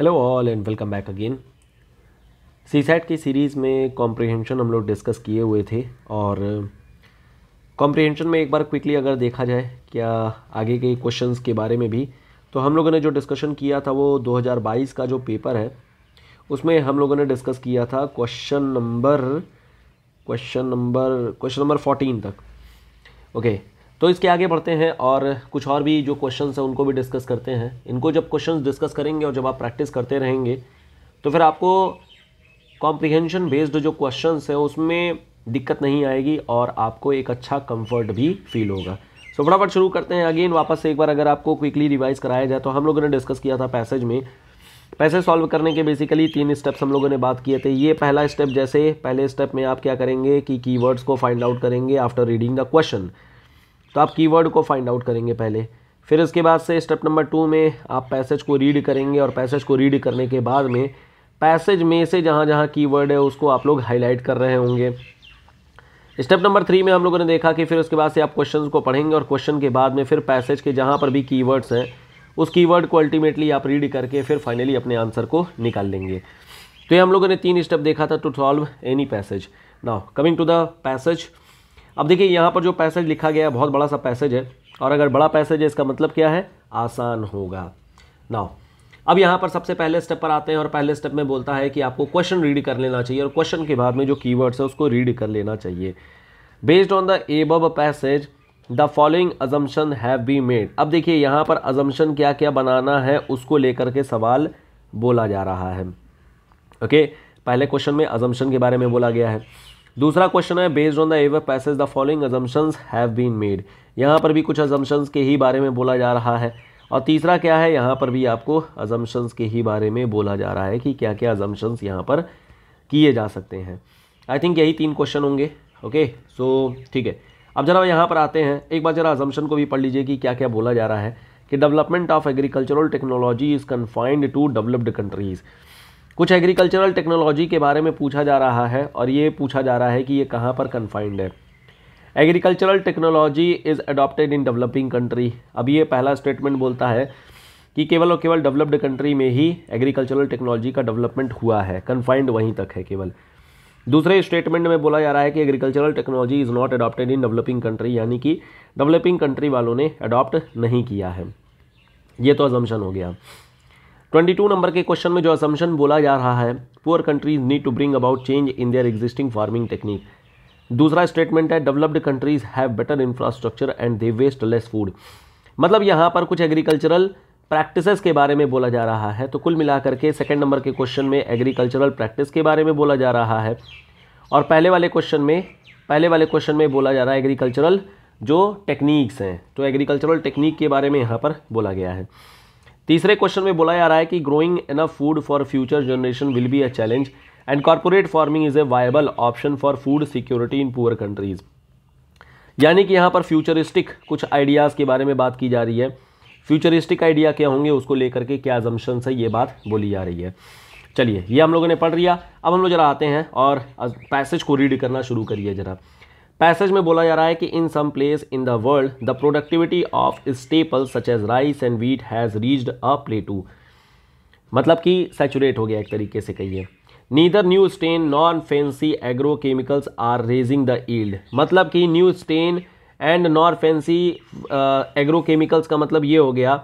Hello all and welcome back again CSAT की series में comprehension हम लोग डिस्कस किए हुए थे और कॉम्प्रिहेंशन uh, में एक बार क्विकली अगर देखा जाए क्या आगे के क्वेश्चंस के बारे में भी तो हम लोगों ने जो डिस्कशन किया था वो 2022 का जो पेपर है उसमें हम लोगों ने डिस्कस किया था question number question number question number fourteen तक ओके okay, तो इसके आगे बढ़ते हैं और कुछ और भी जो क्वेश्चंस हैं उनको भी डिस्कस करते हैं इनको जब क्वेश्चंस डिस्कस करेंगे और जब आप प्रैक्टिस करते रहेंगे तो फिर आपको कॉम्प्रिहेंशन बेस्ड जो क्वेश्चंस हैं उसमें दिक्कत नहीं आएगी और आपको एक अच्छा कंफर्ट भी फील होगा सो फटाफट शुरू करते हैं अगेन वापस से एक बार अगर आपको क्विकली रिवाइज कराया जाए तो हम लोगों ने डिस्कस किया था पैसेज में पैसे सॉल्व करने के बेसिकली तीन स्टेप्स हम लोगों ने बात किए थे ये पहला स्टेप जैसे पहले स्टेप में आप क्या करेंगे कि कीवर्ड्स को फाइंड आउट करेंगे आफ्टर रीडिंग द क्वेश्चन तो आप कीवर्ड को फाइंड आउट करेंगे पहले फिर इसके बाद से स्टेप नंबर टू में आप पैसेज को रीड करेंगे और पैसेज को रीड करने के बाद में पैसेज में से जहाँ जहाँ कीवर्ड है उसको आप लोग हाईलाइट कर रहे होंगे स्टेप नंबर थ्री में हम लोगों ने देखा कि फिर उसके बाद से आप क्वेश्चन को पढ़ेंगे और क्वेश्चन के बाद में फिर पैसेज के जहाँ पर भी कीवर्ड्स हैं उस कीवर्ड को अल्टीमेटली आप रीड करके फिर फाइनली अपने आंसर को निकाल लेंगे तो ये हम लोगों ने तीन स्टेप देखा था to solve any passage now coming to the passage अब देखिए यहाँ पर जो पैसेज लिखा गया है बहुत बड़ा सा पैसेज है और अगर बड़ा पैसेज है इसका मतलब क्या है आसान होगा नाउ अब यहाँ पर सबसे पहले स्टेप पर आते हैं और पहले स्टेप में बोलता है कि आपको क्वेश्चन रीड कर लेना चाहिए और क्वेश्चन के बाद में जो कीवर्ड्स है उसको रीड कर लेना चाहिए based on the above passage the following assumption have be made अब देखिए यहाँ पर अजम्पन क्या क्या बनाना है उसको लेकर के सवाल बोला जा रहा है ओके okay? पहले क्वेश्चन में अजम्पन के बारे में बोला गया है दूसरा क्वेश्चन है based on the above passage the following assumptions have been made यहाँ पर भी कुछ अजम्पन्स के ही बारे में बोला जा रहा है और तीसरा क्या है यहाँ पर भी आपको अजम्पन्स के ही बारे में बोला जा रहा है कि क्या क्या अजम्पन्स यहाँ पर किए जा सकते हैं आई थिंक यही तीन क्वेश्चन होंगे ओके सो ठीक है अब जरा यहाँ पर आते हैं एक बार जरा अजम्पन को भी पढ़ लीजिए कि क्या क्या बोला जा रहा है कि development of agricultural technology is confined to developed countries कुछ एग्रीकल्चरल टेक्नोलॉजी के बारे में पूछा जा रहा है और ये पूछा जा रहा है कि ये कहाँ पर कन्फाइंड है agricultural technology is adopted in developing country अब ये पहला स्टेटमेंट बोलता है कि केवल और केवल डेवलप्ड कंट्री में ही एग्रीकल्चरल टेक्नोलॉजी का डेवलपमेंट हुआ है कन्फाइंड वहीं तक है केवल दूसरे स्टेटमेंट में बोला जा रहा है कि agricultural technology is not adopted in developing country यानी कि डेवलपिंग कंट्री वालों ने अडॉप्ट नहीं किया है ये तो अजम्पन हो गया ट्वेंटी टू नंबर के क्वेश्चन में जो असम्पन बोला जा रहा है poor countries need to bring about change in their existing farming technique दूसरा स्टेटमेंट है developed countries have better infrastructure and they waste less food मतलब यहाँ पर कुछ एग्रीकल्चरल प्रैक्टिसेस के बारे में बोला जा रहा है तो कुल मिलाकर के सेकंड नंबर के क्वेश्चन में एग्रीकल्चरल प्रैक्टिस के बारे में बोला जा रहा है और पहले वाले क्वेश्चन में पहले वाले क्वेश्चन में बोला जा रहा है एग्रीकल्चरल जो टेक्निक्स हैं तो एग्रीकल्चरल टेक्निक के बारे में यहाँ पर बोला गया है तीसरे क्वेश्चन में बोला जा रहा है कि growing enough food for future generation will be a challenge and corporate farming is a viable option for food security in poor countries यानी कि यहाँ पर फ्यूचरिस्टिक कुछ आइडियाज़ के बारे में बात की जा रही है फ्यूचरिस्टिक आइडिया क्या होंगे उसको लेकर के क्या जम्शन से ये बात बोली जा रही है चलिए ये हम लोगों ने पढ़ लिया अब हम लोग जरा आते हैं और पैसेज को रीड करना शुरू करिए जरा पैसेज में बोला जा रहा है कि in some place in the world the productivity of staple such as rice and wheat has reached a plateau मतलब कि सेचुरेट हो गया एक तरीके से कहिए neither new strain non fancy agro chemicals are raising the yield मतलब कि new strain and non fancy agro chemicals का मतलब ये हो गया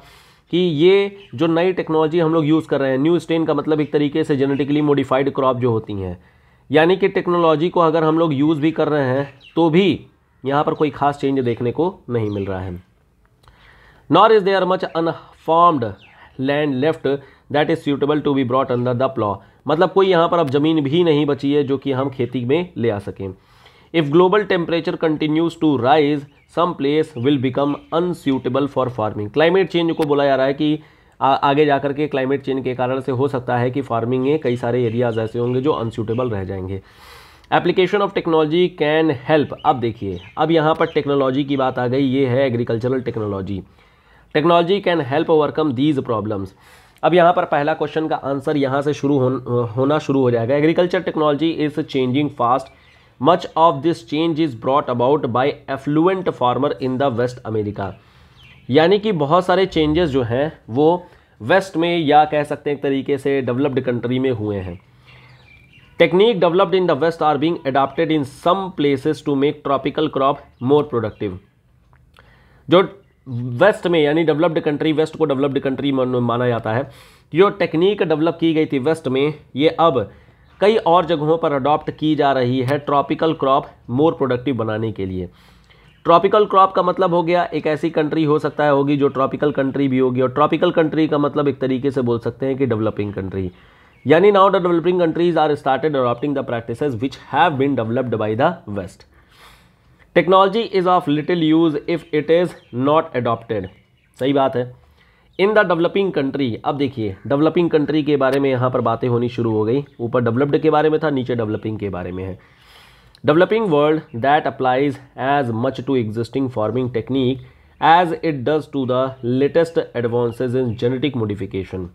कि ये जो नई टेक्नोलॉजी हम लोग यूज़ कर रहे हैं न्यू स्टेन का मतलब एक तरीके से जेनेटिकली मॉडिफाइड क्रॉप जो होती हैं यानी कि टेक्नोलॉजी को अगर हम लोग यूज़ भी कर रहे हैं तो भी यहाँ पर कोई खास चेंज देखने को नहीं मिल रहा है nor is there much unfarmed land left that is suitable to be brought under the plough मतलब कोई यहाँ पर अब ज़मीन भी नहीं बची है जो कि हम खेती में ले आ सकें if global temperature continues to rise some place will become unsuitable for farming climate change को बोला जा रहा है कि आ, आगे जा के क्लाइमेट चेंज के कारण से हो सकता है कि फार्मिंग में कई सारे एरियाज़ ऐसे होंगे जो अनसूटेबल रह जाएंगे application of technology can help अब देखिए अब यहाँ पर टेक्नोलॉजी की बात आ गई ये है agricultural technology technology can help overcome these problems अब यहाँ पर पहला क्वेश्चन का आंसर यहाँ से शुरू हो, होना शुरू हो जाएगा agriculture technology is changing fast much of this change is brought about by affluent farmer in the west America यानी कि बहुत सारे चेंजेस जो हैं वो वेस्ट में या कह सकते हैं एक तरीके से डेवलप्ड कंट्री में हुए हैं technique developed in the west are being adapted in some places to make tropical crop more productive जो वेस्ट में यानी डेवलप्ड कंट्री वेस्ट को डेवलप्ड कंट्री माना जाता है जो टेक्निक डेवलप की गई थी वेस्ट में ये अब कई और जगहों पर अडॉप्ट की जा रही है ट्रॉपिकल क्रॉप मोर प्रोडक्टिव बनाने के लिए ट्रॉपिकल क्रॉप का मतलब हो गया एक ऐसी कंट्री हो सकता है होगी जो ट्रॉपिकल कंट्री भी होगी और ट्रॉपिकल कंट्री का मतलब एक तरीके से बोल सकते हैं कि डेवलपिंग कंट्री यानी now the developing countries are started adopting the practice which have been developed by the west technology is of little use if it is not adopted सही बात है इन द डेवलपिंग कंट्री अब देखिए developing country के बारे में यहाँ पर बातें होनी शुरू हो गई ऊपर डेवलप्ड के बारे में था नीचे डेवलपिंग के बारे में है developing world that applies as much to existing farming technique as it does to the latest advances in genetic modification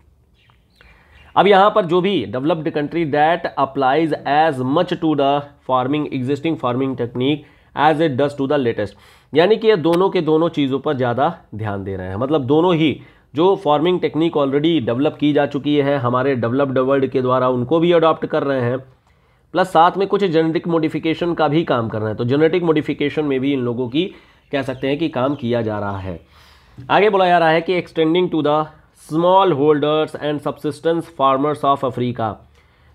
अब यहाँ पर जो भी developed country that applies as much to the farming existing farming technique as it does to the latest यानी कि ये दोनों के दोनों चीज़ों पर ज़्यादा ध्यान दे रहे हैं मतलब दोनों ही जो फार्मिंग टेक्निक ऑलरेडी डेवलप की जा चुकी है हमारे डेवलप्ड वर्ल्ड के द्वारा उनको भी अडॉप्ट कर रहे हैं प्लस साथ में कुछ जेनेटिक मोडिफिकेशन का भी काम करना है तो जेनेटिक मोडिफिकेशन में भी इन लोगों की कह सकते हैं कि काम किया जा रहा है आगे बोला जा रहा है कि extending to the small holders and subsistence farmers of Africa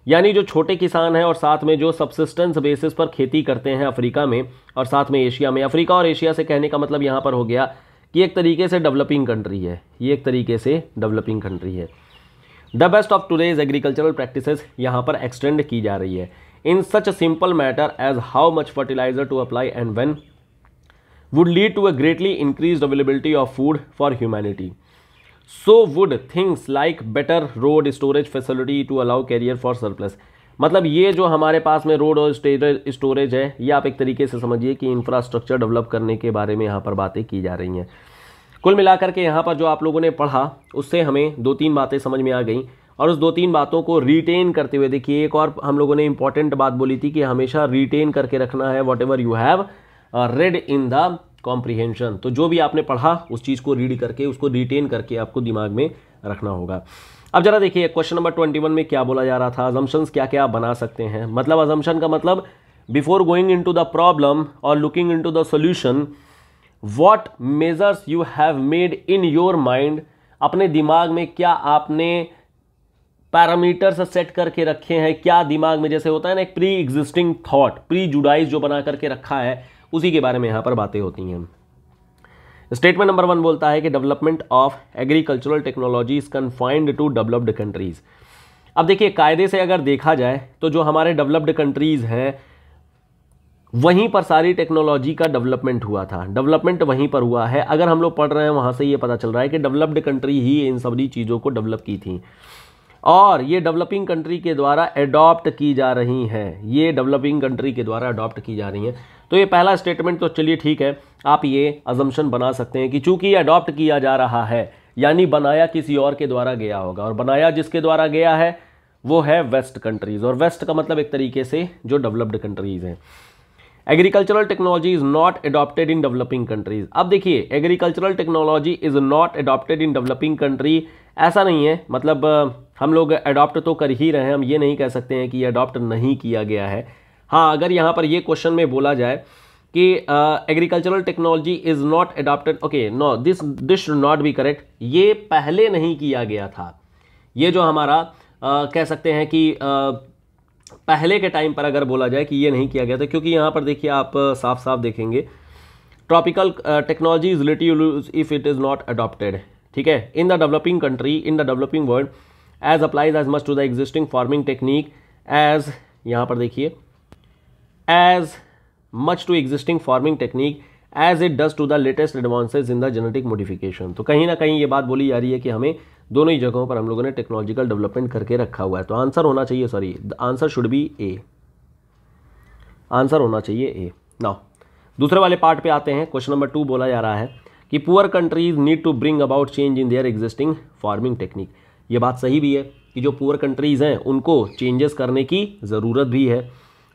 यानी जो छोटे किसान हैं और साथ में जो सब्सिस्टेंस बेसिस पर खेती करते हैं अफ्रीका में और साथ में एशिया में अफ्रीका और एशिया से कहने का मतलब यहाँ पर हो गया कि एक तरीके से डेवलपिंग कंट्री है ये एक तरीके से डेवलपिंग कंट्री है the best of today's agricultural practices यहाँ पर एक्सटेंड की जा रही है in such a simple matter as how much fertiliser to apply and when would lead to a greatly increase availability of food for humanity so would things like better road storage facility to allow carrier for surplus मतलब ये जो हमारे पास में road और storage है ये आप एक तरीके से समझिए कि इंफ्रास्ट्रक्चर डेवलप करने के बारे में यहाँ पर बातें की जा रही हैं कुल मिलाकर के यहाँ पर जो आप लोगों ने पढ़ा उससे हमें दो तीन बातें समझ में आ गई और उस दो तीन बातों को रिटेन करते हुए देखिए एक और हम लोगों ने इंपॉर्टेंट बात बोली थी कि हमेशा रिटेन करके रखना है whatever you have read in the comprehension तो जो भी आपने पढ़ा उस चीज़ को रीड करके उसको रिटेन करके आपको दिमाग में रखना होगा अब जरा देखिए क्वेश्चन नंबर ट्वेंटी वन में क्या बोला जा रहा था अजम्पन्स क्या क्या आप बना सकते हैं मतलब अजम्पन का मतलब before going in to the problem और looking in to the solution what measures you have made in your mind अपने दिमाग में क्या आपने पैरामीटर्स सेट करके रखे हैं क्या दिमाग में जैसे होता है ना एक pre existing thought prejudice जो बना करके रखा है उसी के बारे में यहाँ पर बातें होती हैं स्टेटमेंट नंबर वन बोलता है कि development of agricultural technology is confined to developed countries अब देखिए कायदे से अगर देखा जाए तो जो हमारे डेवलप्ड कंट्रीज़ हैं वहीं पर सारी टेक्नोलॉजी का डेवलपमेंट हुआ था डेवलपमेंट वहीं पर हुआ है अगर हम लोग पढ़ रहे हैं वहाँ से ये पता चल रहा है कि डेवलप्ड कंट्री ही इन सभी चीज़ों को डेवलप की थी और ये डेवलपिंग कंट्री के द्वारा एडॉप्ट की जा रही हैं ये डेवलपिंग कंट्री के द्वारा अडॉप्ट की जा रही हैं तो ये पहला स्टेटमेंट तो चलिए ठीक है आप ये अजम्पन बना सकते हैं कि चूंकि ये अडॉप्ट किया जा रहा है यानी बनाया किसी और के द्वारा गया होगा और बनाया जिसके द्वारा गया है वो है वेस्ट कंट्रीज़ और वेस्ट का मतलब एक तरीके से जो डेवलप्ड कंट्रीज़ हैं agricultural technology is not adopted in developing countries अब देखिए agricultural technology is not adopted in developing country ऐसा नहीं है मतलब हम लोग अडॉप्ट तो कर ही रहे हैं हम ये नहीं कह सकते हैं कि अडॉप्ट नहीं किया गया है हाँ अगर यहाँ पर ये क्वेश्चन में बोला जाए कि agricultural technology is not adopted okay no this this should not be correct ये पहले नहीं किया गया था ये जो हमारा uh, कह सकते हैं कि uh, पहले के टाइम पर अगर बोला जाए कि ये नहीं किया गया था तो क्योंकि यहाँ पर देखिए आप साफ साफ देखेंगे ट्रॉपिकल टेक्नोलॉजी इज लिटी if it is not adopted ठीक है in the developing country in the developing world as applies as much to the existing farming technique as यहाँ पर देखिए as much to existing farming technique as it does to the latest advances in the genetic modification तो कहीं ना कहीं ये बात बोली जा रही है कि हमें दोनों ही जगहों पर हम लोगों ने टेक्नोलॉजिकल डेवलपमेंट करके रखा हुआ है तो आंसर होना चाहिए sorry the answer should be A answer होना चाहिए ए नाउ दूसरे वाले पार्ट पे आते हैं क्वेश्चन नंबर टू बोला जा रहा है कि poor countries need to bring about change in their existing farming technique ये बात सही भी है कि जो पुअर कंट्रीज़ हैं उनको चेंजेस करने की ज़रूरत भी है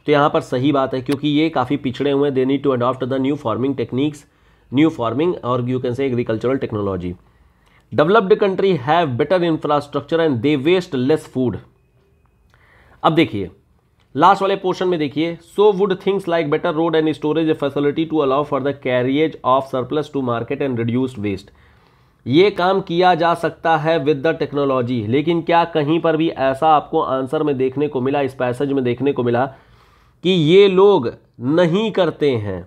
तो यहाँ पर सही बात है क्योंकि ये काफ़ी पिछड़े हुए हैं they need to adopt the new farming techniques new farming और you can say agricultural technology developed country have better infrastructure and they waste less food अब देखिए लास्ट वाले पोर्शन में देखिए so would things like better road and storage facility to allow for the carriage of surplus to market and reduced waste ये काम किया जा सकता है विद द टेक्नोलॉजी लेकिन क्या कहीं पर भी ऐसा आपको आंसर में देखने को मिला इस पैसेज में देखने को मिला कि ये लोग नहीं करते हैं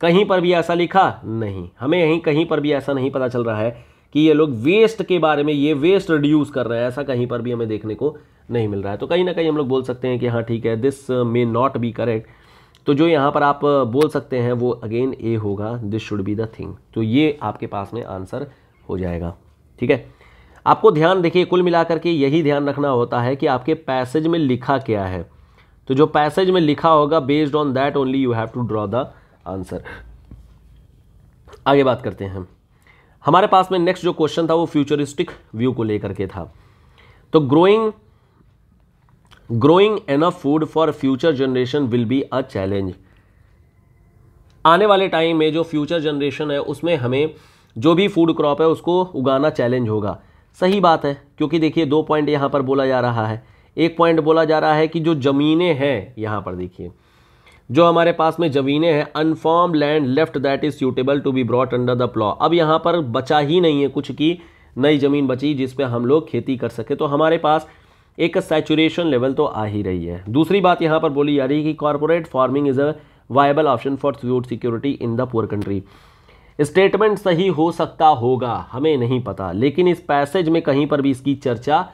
कहीं पर भी ऐसा लिखा नहीं हमें यहीं कहीं पर भी ऐसा नहीं पता चल रहा है कि ये लोग वेस्ट के बारे में ये वेस्ट रिड्यूस कर रहे हैं ऐसा कहीं पर भी हमें देखने को नहीं मिल रहा है तो कहीं ना कहीं हम लोग बोल सकते हैं कि हाँ ठीक है this may not be correct तो जो यहाँ पर आप बोल सकते हैं वो अगेन ए होगा this should be the thing तो ये आपके पास में आंसर हो जाएगा ठीक है आपको ध्यान देखिए कुल मिलाकर के यही ध्यान रखना होता है कि आपके पैसेज में लिखा क्या है तो जो पैसेज में लिखा होगा based on that only you have to draw the answer आगे बात करते हैं हमारे पास में नेक्स्ट जो क्वेश्चन था वो फ्यूचरिस्टिक व्यू को लेकर के था तो growing growing enough food for future generation will be a challenge आने वाले टाइम में जो फ्यूचर जनरेशन है उसमें हमें जो भी फूड क्रॉप है उसको उगाना चैलेंज होगा सही बात है क्योंकि देखिए दो पॉइंट यहाँ पर बोला जा रहा है एक पॉइंट बोला जा रहा है कि जो ज़मीनें हैं यहाँ पर देखिए जो हमारे पास में ज़मीनें हैं unfarmed land left that is suitable to be brought under the plough अब यहाँ पर बचा ही नहीं है कुछ की नई ज़मीन बची जिस पे हम लोग खेती कर सके तो हमारे पास एक सैचुरेशन लेवल तो आ ही रही है दूसरी बात यहाँ पर बोली जा रही है कि corporate farming is a viable option for food security in the poor country statement सही हो सकता होगा हमें नहीं पता लेकिन इस पैसेज में कहीं पर भी इसकी चर्चा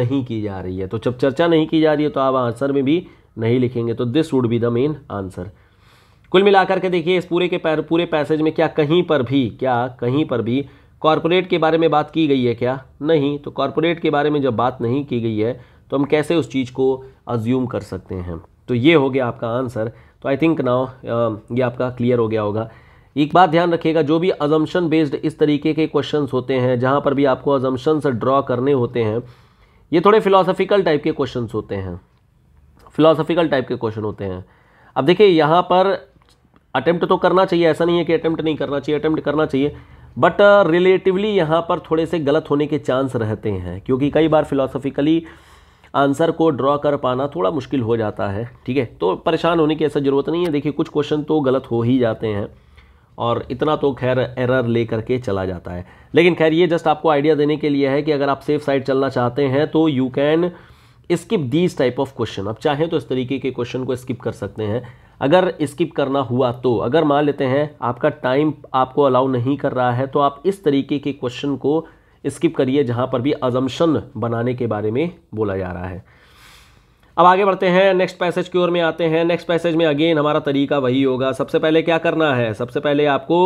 नहीं की जा रही है तो जब चर्चा नहीं की जा रही है तो आप आंसर में भी नहीं लिखेंगे तो this would be the main answer कुल मिलाकर के देखिए इस पूरे के पैर पूरे पैसेज में क्या कहीं पर भी क्या कहीं पर भी कॉरपोरेट के बारे में बात की गई है क्या नहीं तो कॉरपोरेट के बारे में जब बात नहीं की गई है तो हम कैसे उस चीज़ को अज्यूम कर सकते हैं तो ये हो गया आपका आंसर तो आई थिंक नाउ ये आपका क्लियर हो गया होगा एक बात ध्यान रखिएगा जो भी अजम्पन बेस्ड इस तरीके के क्वेश्चंस होते हैं जहाँ पर भी आपको अजम्पन्स ड्रॉ करने होते हैं ये थोड़े फिलोसफिकल टाइप के क्वेश्चंस होते हैं फिलोसफिकल टाइप के क्वेश्चन होते हैं अब देखिए यहाँ पर अटैम्प्ट तो करना चाहिए ऐसा नहीं है कि अटैम्प्ट नहीं करना चाहिए अटैम्प्ट करना चाहिए बट रिलेटिवली यहाँ पर थोड़े से गलत होने के चांस रहते हैं क्योंकि कई बार फिलोसफिकली आंसर को ड्रॉ कर पाना थोड़ा मुश्किल हो जाता है ठीक है तो परेशान होने की ऐसा ज़रूरत नहीं है देखिए कुछ क्वेश्चन तो गलत हो ही जाते हैं और इतना तो खैर एरर ले करके चला जाता है लेकिन खैर ये जस्ट आपको आइडिया देने के लिए है कि अगर आप सेफ साइड चलना चाहते हैं तो you can skip these type of question आप चाहें तो इस तरीके के क्वेश्चन को स्किप कर सकते हैं अगर स्किप करना हुआ तो अगर मान लेते हैं आपका टाइम आपको अलाउ नहीं कर रहा है तो आप इस तरीके के क्वेश्चन को स्किप करिए जहाँ पर भी अजम्पन बनाने के बारे में बोला जा रहा है अब आगे बढ़ते हैं नेक्स्ट पैसेज की ओर में आते हैं नेक्स्ट पैसेज में अगेन हमारा तरीका वही होगा सबसे पहले क्या करना है सबसे पहले आपको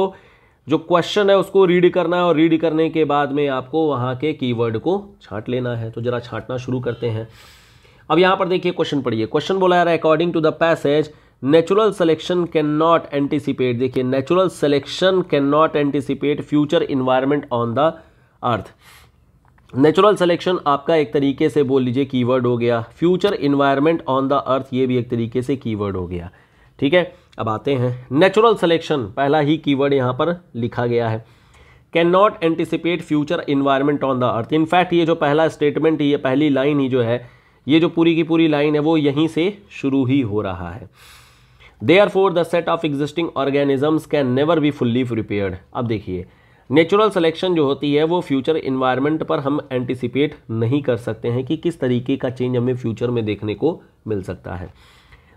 जो क्वेश्चन है उसको रीड करना है और रीड करने के बाद में आपको वहाँ के कीवर्ड को छांट लेना है तो ज़रा छांटना शुरू करते हैं अब यहाँ पर देखिए क्वेश्चन पढ़िए क्वेश्चन बोला यार according to the passage natural selection can not anticipate देखिए natural selection can not anticipate future environment on the earth natural selection आपका एक तरीके से बोल लीजिए कीवर्ड हो गया future environment on the earth ये भी एक तरीके से कीवर्ड हो गया ठीक है अब आते हैं नेचुरल सिलेक्शन पहला ही कीवर्ड यहाँ पर लिखा गया है can not anticipate future environment on the earth in fact ये जो पहला स्टेटमेंट ये पहली लाइन ही जो है ये जो पूरी की पूरी लाइन है वो यहीं से शुरू ही हो रहा है therefore the set of existing organisms can never be fully prepared अब देखिए नेचुरल सिलेक्शन जो होती है वो फ्यूचर इन्वायरमेंट पर हम एंटिसिपेट नहीं कर सकते हैं कि किस तरीके का चेंज हमें फ्यूचर में देखने को मिल सकता है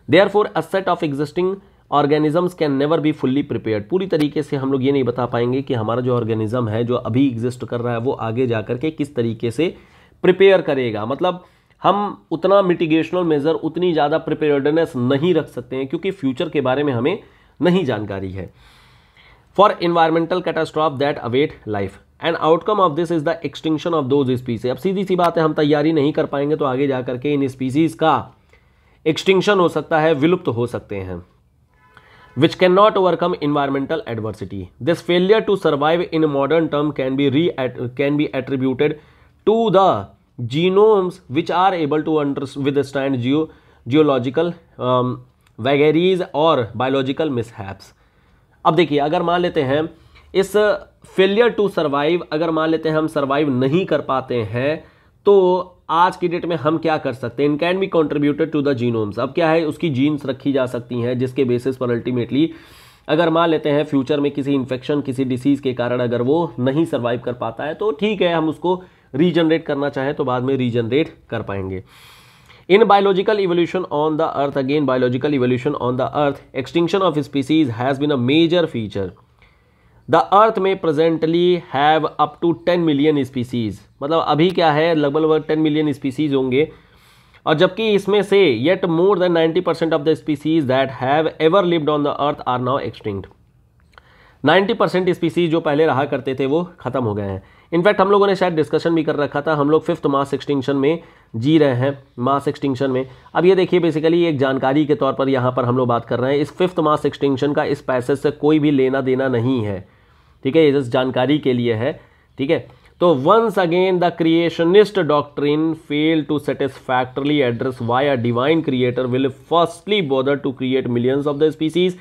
therefore a set of existing organisms can never be fully prepared पूरी तरीके से हम लोग ये नहीं बता पाएंगे कि हमारा जो ऑर्गेनिज्म है जो अभी एग्जिस्ट कर रहा है वो आगे जा करके किस तरीके से प्रिपेयर करेगा मतलब हम उतना मिटिगेशनल मेज़र उतनी ज़्यादा प्रिपेयर्डनेस नहीं रख सकते हैं क्योंकि फ्यूचर के बारे में हमें नहीं जानकारी है for environmental catastrophe that await life and outcome of this is the extinction of those species अब सीधी सी बात है हम तैयारी नहीं कर पाएंगे तो आगे जाकर के इन स्पीसीज का एक्सटिंक्शन हो सकता है विलुप्त हो सकते हैं which can not overcome environmental adversity this failure to survive in modern term can be re can be attributed to the genomes which are able to under withstand geo geological vagaries और biological mishaps अब देखिए अगर मान लेते हैं इस failure to survive अगर मान लेते हैं हम सर्वाइव नहीं कर पाते हैं तो आज की डेट में हम क्या कर सकते हैं in can be contributed to the genomes अब क्या है उसकी जीन्स रखी जा सकती हैं जिसके बेसिस पर अल्टीमेटली अगर मान लेते हैं फ्यूचर में किसी इन्फेक्शन किसी डिसीज़ के कारण अगर वो नहीं सर्वाइव कर पाता है तो ठीक है हम उसको रीजनरेट करना चाहें तो बाद में रीजनरेट कर पाएंगे in biological evolution on the earth again biological evolution on the earth extinction of species has been a major feature the earth में presently have up to ten million species मतलब अभी क्या है लगभग लगभग टेन मिलियन स्पीसीज होंगे और जबकि इसमें से yet more than ninety percent of the species that have ever lived on the earth are now extinct ninety percent species जो पहले रहा करते थे वो खत्म हो गए हैं इनफैक्ट हम लोगों ने शायद डिस्कशन भी कर रखा था हम लोग फिफ्थ मास एक्सटिंक्शन में जी रहे हैं मास एक्सटिंक्शन में अब ये देखिए बेसिकली एक जानकारी के तौर पर यहाँ पर हम लोग बात कर रहे हैं इस फिफ्थ मास एक्सटिंक्शन का इस पैसेज से कोई भी लेना देना नहीं है ठीक है ये जस्ट जानकारी के लिए है ठीक है तो once again the creationist doctrine fail to satisfactorily address why a divine creator will firstly bother to create millions of the species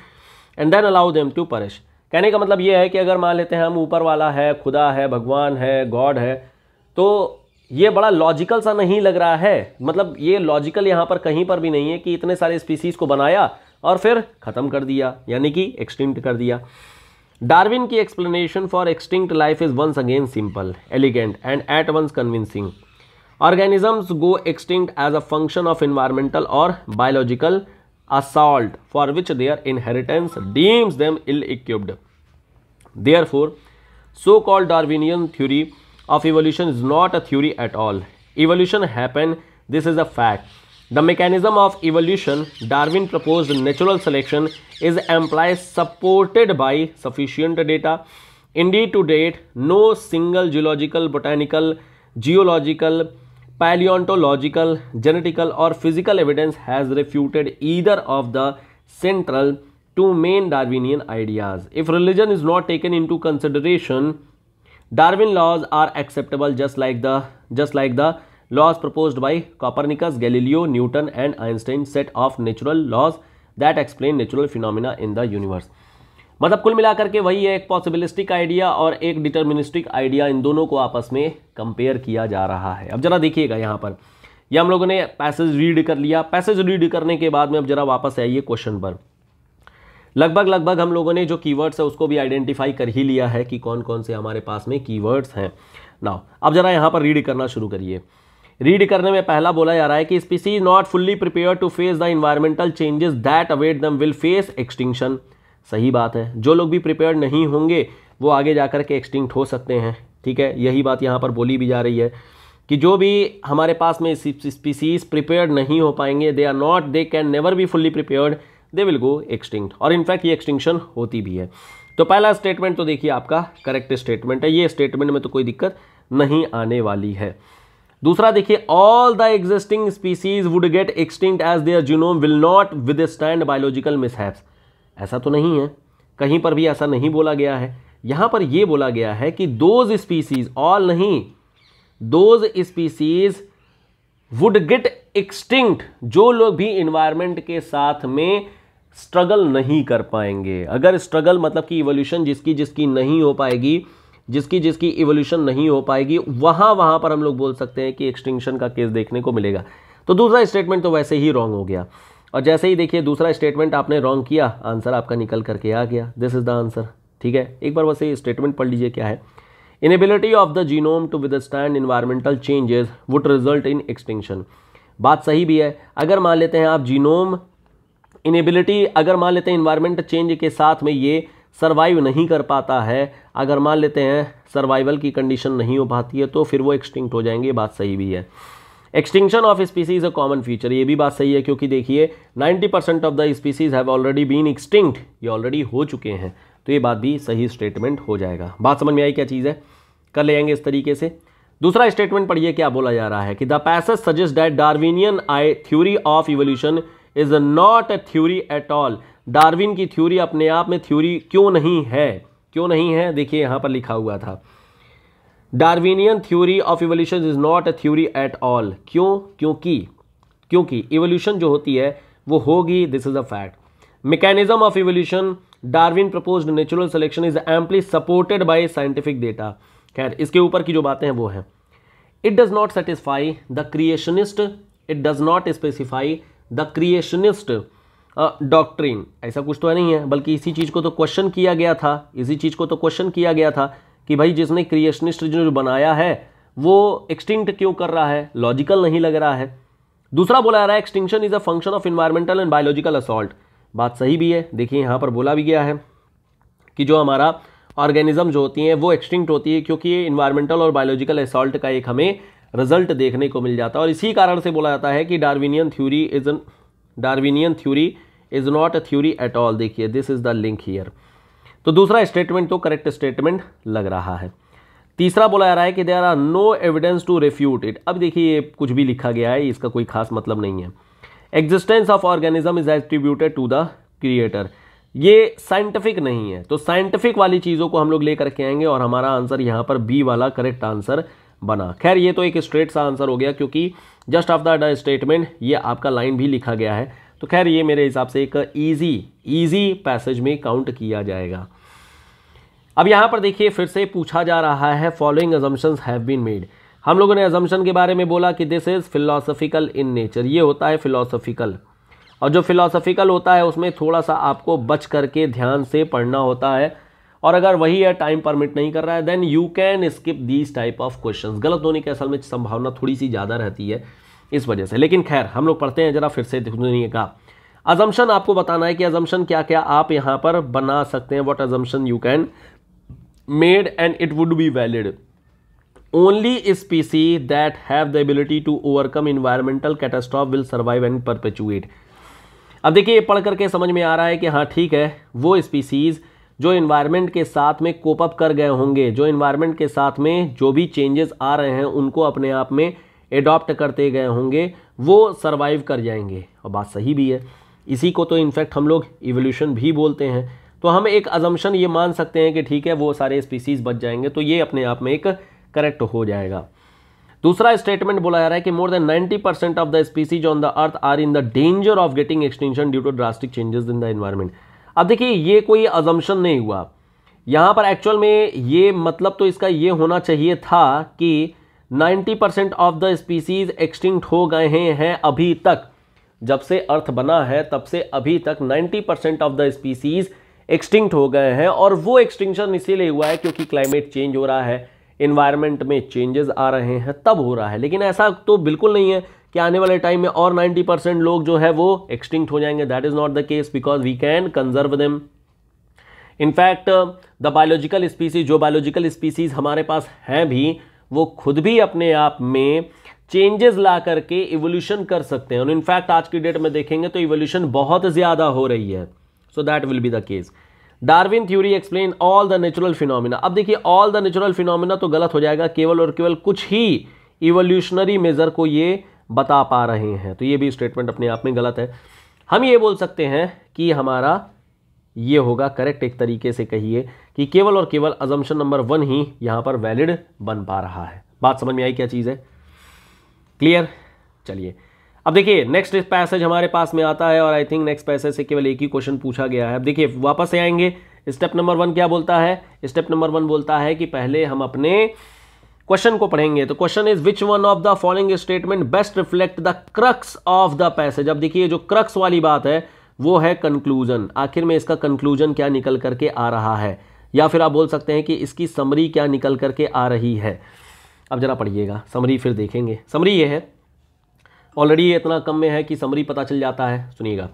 and then allow them to perish कहने का मतलब ये है कि अगर मान लेते हैं हम ऊपर वाला है खुदा है भगवान है गॉड है तो ये बड़ा लॉजिकल सा नहीं लग रहा है मतलब ये लॉजिकल यहाँ पर कहीं पर भी नहीं है कि इतने सारे स्पीसीज को बनाया और फिर ख़त्म कर दिया यानी कि एक्सटिंक्ट कर दिया डार्विन की explanation for extinct life is once again simple elegant and at once convincing organisms go extinct as a function of environmental और biological assault for which their inheritance deems them ill equipped therefore so called Darwinian theory of evolution is not a theory at all. Evolution happened, this is a fact. The mechanism of evolution Darwin proposed natural selection is implied supported by sufficient data. Indeed to date no single geological, botanical, geological, paleontological, genetical or physical evidence has refuted either of the central two main Darwinian ideas. If religion is not taken into consideration Darwin laws are acceptable just like the just like the laws propose by Copernicus Galileo Newton and Einstein set of natural laws that explain natural phenomena in the universe मतलब कुल मिलाकर के वही है एक पॉसिबिलिस्टिक idea और एक deterministic idea in दोनों को आपस में कंपेयर किया जा रहा है अब जरा देखिएगा यहाँ पर यह हम लोगों ने पैसेज रीड कर लिया पैसेज रीड करने के बाद में अब जरा वापस आइए क्वेश्चन पर लगभग लगभग हम लोगों ने जो कीवर्ड्स है उसको भी आइडेंटिफाई कर ही लिया है कि कौन कौन से हमारे पास में कीवर्ड्स हैं नाउ अब जरा यहाँ पर रीड करना शुरू करिए रीड करने में पहला बोला जा रहा है कि species is not fully prepare to face the environmental changes that await them will face extinction सही बात है जो लोग भी प्रिपेयर नहीं होंगे वो आगे जा कर के एक्सटिंक्ट हो सकते हैं ठीक है यही बात यहाँ पर बोली भी जा रही है कि जो भी हमारे पास में स्पीसीज प्रिपेयर नहीं हो पाएंगे they are not they can never be fully prepared they will go extinct और इनफैक्ट ये एक्सटिंक्शन होती भी है तो पहला स्टेटमेंट तो देखिए आपका करेक्ट स्टेटमेंट है ये स्टेटमेंट में तो कोई दिक्कत नहीं आने वाली है दूसरा देखिए all the existing species would get extinct as their genome will not withstand biological mishaps ऐसा तो नहीं है कहीं पर भी ऐसा नहीं बोला गया है यहां पर यह बोला गया है कि दोज स्पीसीज ऑल नहीं those species would get extinct जो लोग भी इन्वायरमेंट के साथ में स्ट्रगल नहीं कर पाएंगे अगर स्ट्रगल मतलब कि इवोल्यूशन जिसकी जिसकी नहीं हो पाएगी जिसकी जिसकी इवोल्यूशन नहीं हो पाएगी वहां वहां पर हम लोग बोल सकते हैं कि एक्सटिंक्शन का केस देखने को मिलेगा तो दूसरा स्टेटमेंट तो वैसे ही रॉन्ग हो गया और जैसे ही देखिए दूसरा स्टेटमेंट आपने रॉन्ग किया आंसर आपका निकल करके आ गया दिस इज़ द आंसर ठीक है एक बार वैसे स्टेटमेंट पढ़ लीजिए क्या है inability of the genome to withstand environmental changes would result in extinction बात सही भी है अगर मान लेते हैं आप जीनोम इनेबिलिटी अगर मान लेते हैं इन्वायरमेंट चेंज के साथ में ये सर्वाइव नहीं कर पाता है अगर मान लेते हैं सर्वाइवल की कंडीशन नहीं हो पाती है तो फिर वो एक्सटिंक्ट हो जाएंगे ये बात सही भी है extinction of species a common feature ये भी बात सही है क्योंकि देखिए 90% percent of the species have already been extinct ये ऑलरेडी हो चुके हैं तो ये बात भी सही स्टेटमेंट हो जाएगा बात समझ में आई क्या चीज़ है कर ले जाएंगे इस तरीके से दूसरा स्टेटमेंट पढ़िए क्या बोला जा रहा है कि the passage suggest that Darwinian I theory of evolution is not a theory at all Darwin की थ्योरी अपने आप में थ्योरी क्यों नहीं है क्यों नहीं है देखिए यहां पर लिखा हुआ था Darwinian theory of evolution is not a theory at all क्यों क्योंकि क्योंकि इवोल्यूशन जो होती है वो होगी this is a fact mechanism of evolution Darwin propose natural selection is amply supported by scientific data खैर इसके ऊपर की जो बातें हैं वो हैं it does not satisfy the creationist it does not specify the creationist doctrine ऐसा कुछ तो है नहीं है बल्कि इसी चीज़ को तो क्वेश्चन किया गया था इसी चीज़ को तो क्वेश्चन किया गया था कि भाई जिसने क्रिएशनिस्ट जो बनाया है वो एक्सटिंक्ट क्यों कर रहा है लॉजिकल नहीं लग रहा है दूसरा बोला रहा है extinction is a function of environmental and biological assault बात सही भी है देखिए यहाँ पर बोला भी गया है कि जो हमारा ऑर्गेनिज्म जो होती हैं वो एक्सटिंक्ट होती है क्योंकि ये इन्वायरमेंटल और बायोलॉजिकल असॉल्ट का एक हमें रिजल्ट देखने को मिल जाता है और इसी कारण से बोला जाता है कि Darwinian theory is Darwinian theory is not a theory at all देखिए this is the link here तो दूसरा स्टेटमेंट तो करेक्ट स्टेटमेंट लग रहा है तीसरा बोला जा रहा है कि there are no evidence to refute it अब देखिए ये कुछ भी लिखा गया है इसका कोई खास मतलब नहीं है existence of organism is attributed to the creator ये साइंटिफिक नहीं है तो साइंटिफिक वाली चीज़ों को हम लोग लेकर के आएंगे और हमारा आंसर यहाँ पर बी वाला करेक्ट आंसर बना खैर ये तो एक स्ट्रेट सा आंसर हो गया क्योंकि जस्ट ऑफ द स्टेटमेंट ये आपका लाइन भी लिखा गया है तो खैर ये मेरे हिसाब से एक ईजी ईजी पैसेज में काउंट किया जाएगा अब यहाँ पर देखिए फिर से पूछा जा रहा है following assumptions have been made हम लोगों ने एजम्पन के बारे में बोला कि this is philosophical in nature ये होता है फिलोसफिकल और जो फिलोसफिकल होता है उसमें थोड़ा सा आपको बच करके ध्यान से पढ़ना होता है और अगर वही है टाइम परमिट नहीं कर रहा है then you can skip these type of question गलत होने की असल में संभावना थोड़ी सी ज़्यादा रहती है इस वजह से लेकिन खैर हम लोग पढ़ते हैं जरा फिर से का अजम्पन आपको बताना है कि अजम्पन क्या क्या आप यहाँ पर बना सकते हैं what assumption you can made and it would be valid only species that have the ability to overcome environmental catastrophe will survive and perpetuate अब देखिए ये पढ़ करके समझ में आ रहा है कि हाँ ठीक है वो स्पीसीज़ जो इन्वायरमेंट के साथ में कोप अप कर गए होंगे जो इन्वायरमेंट के साथ में जो भी चेंजेस आ रहे हैं उनको अपने आप में एडॉप्ट करते गए होंगे वो सर्वाइव कर जाएंगे और बात सही भी है इसी को तो इनफैक्ट हम लोग इवोल्यूशन भी बोलते हैं तो हम एक अजम्पन ये मान सकते हैं कि ठीक है वो सारे स्पीसीज़ बच जाएंगे तो ये अपने आप में एक करेक्ट हो जाएगा दूसरा स्टेटमेंट बोला जा रहा है कि more than 90 percent of the species on the earth are in the danger of getting extension due to drastic changes in the environment अब देखिए ये कोई अजम्पन नहीं हुआ यहाँ पर एक्चुअल में ये मतलब तो इसका ये होना चाहिए था कि 90 percent of the species extinct हो गए हैं हैं अभी तक जब से अर्थ बना है तब से अभी तक 90 percent of the species extinct हो गए हैं और वो एक्सटिंक्शन इसीलिए हुआ है क्योंकि क्लाइमेट चेंज हो रहा है इन्वायरमेंट में चेंजेस आ रहे हैं तब हो रहा है लेकिन ऐसा तो बिल्कुल नहीं है कि आने वाले टाइम में और 90 परसेंट लोग जो है वो एक्सटिंक्ट हो जाएंगे that is not the case because we can conserve them in fact the biological species जो बायोलॉजिकल स्पीसीज हमारे पास हैं भी वो खुद भी अपने आप में चेंजेस ला करके इवोल्यूशन कर सकते हैं और इनफैक्ट आज की डेट में देखेंगे तो इवोल्यूशन बहुत ज़्यादा हो रही है so that will be the case Darwin theory explain all the natural phenomena अब देखिए ऑल द नेचुरल फिनोमिना तो गलत हो जाएगा केवल और केवल कुछ ही इवोल्यूशनरी मेजर को ये बता पा रहे हैं तो ये भी स्टेटमेंट अपने आप में गलत है हम ये बोल सकते हैं कि हमारा ये होगा करेक्ट एक तरीके से कहिए कि केवल और केवल अजम्पन नंबर वन ही यहाँ पर वैलिड बन पा रहा है बात समझ में आई क्या चीज़ है क्लियर चलिए अब देखिए नेक्स्ट पैसेज हमारे पास में आता है और आई थिंक नेक्स्ट पैसेज से केवल एक ही क्वेश्चन पूछा गया है अब देखिए वापस से आएंगे स्टेप नंबर वन क्या बोलता है स्टेप नंबर वन बोलता है कि पहले हम अपने क्वेश्चन को पढ़ेंगे तो question is which one of the following statement best reflect the crux of the passage अब देखिए जो क्रक्स वाली बात है वो है कंक्लूजन आखिर में इसका कंक्लूजन क्या निकल करके आ रहा है या फिर आप बोल सकते हैं कि इसकी समरी क्या निकल करके आ रही है अब जरा पढ़िएगा समरी फिर देखेंगे समरी ये है ऑलरेडी ये इतना कम में है कि समरी पता चल जाता है सुनिएगा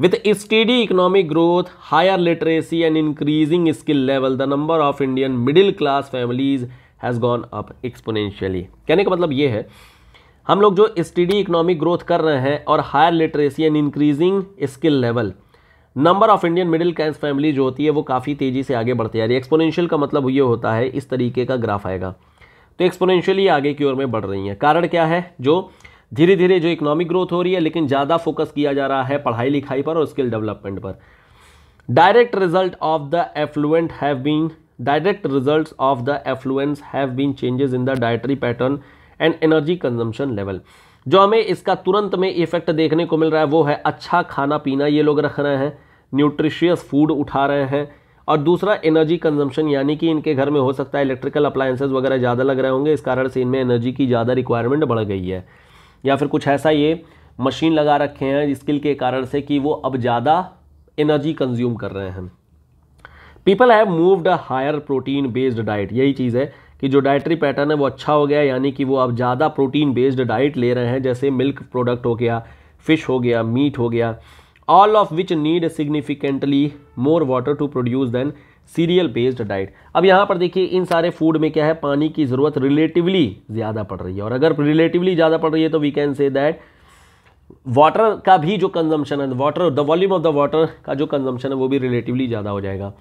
with steady economic growth higher literacy and increasing skill level the number of Indian middle class families has gone up exponentially कहने का मतलब ये है हम लोग जो स्टडी इकोनॉमिक ग्रोथ कर रहे हैं और higher literacy and increasing skill level number of Indian middle class family जो होती है वो काफ़ी तेज़ी से आगे बढ़ती जा रही है एक्सपोनेंशियल का मतलब ये होता है इस तरीके का ग्राफ आएगा तो एक्सपोनेंशियली आगे की ओर में बढ़ रही हैं कारण क्या है जो धीरे धीरे जो इकोनॉमिक ग्रोथ हो रही है लेकिन ज़्यादा फोकस किया जा रहा है पढ़ाई लिखाई पर और स्किल डेवलपमेंट पर direct result of the affluent have been direct result of the affluence have been changes in the dietary pattern and energy consumption level जो हमें इसका तुरंत में इफेक्ट देखने को मिल रहा है वो है अच्छा खाना पीना ये लोग रख रहे हैं न्यूट्रिशियस फूड उठा रहे हैं और दूसरा एनर्जी कंजम्पशन यानी कि इनके घर में हो सकता है इलेक्ट्रिकल अप्लायंसेज वगैरह ज़्यादा लग रहे होंगे इस कारण से इनमें एनर्जी की ज़्यादा रिक्वायरमेंट बढ़ गई है या फिर कुछ ऐसा ये मशीन लगा रखे हैं स्किल के कारण से कि वो अब ज़्यादा एनर्जी कंज्यूम कर रहे हैं people have moved a higher protein based diet यही चीज़ है कि जो डाइटरी पैटर्न है वो अच्छा हो गया यानी कि वो आप ज़्यादा प्रोटीन बेस्ड डाइट ले रहे हैं जैसे मिल्क प्रोडक्ट हो गया फिश हो गया मीट हो गया all of which need significantly more water to produce than cereal based diet अब यहाँ पर देखिए इन सारे फूड में क्या है पानी की ज़रूरत रिलेटिवली ज़्यादा पड़ रही है और अगर रिलेटिवली ज़्यादा पड़ रही है तो we can say that water का भी जो कंजम्पशन है water the volume of the water का जो कंजम्पशन है वो भी रिलेटिवली ज़्यादा हो जाएगा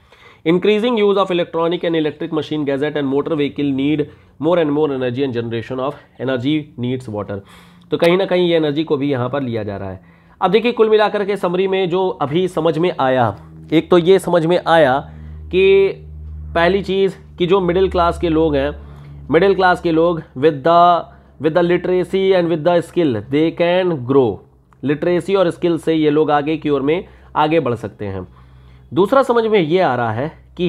increasing use of electronic and electric machine gadget and motor vehicle need more and more energy and generation of energy needs water तो कहीं ना कहीं ये एनर्जी को भी यहाँ पर लिया जा रहा है अब देखिए कुल मिलाकर के समरी में जो अभी समझ में आया एक तो ये समझ में आया कि पहली चीज़ कि जो मिडिल क्लास के लोग हैं मिडिल क्लास के लोग with the with the literacy and with the skill they can grow literacy और स्किल से ये लोग आगे की ओर में आगे बढ़ सकते हैं दूसरा समझ में ये आ रहा है कि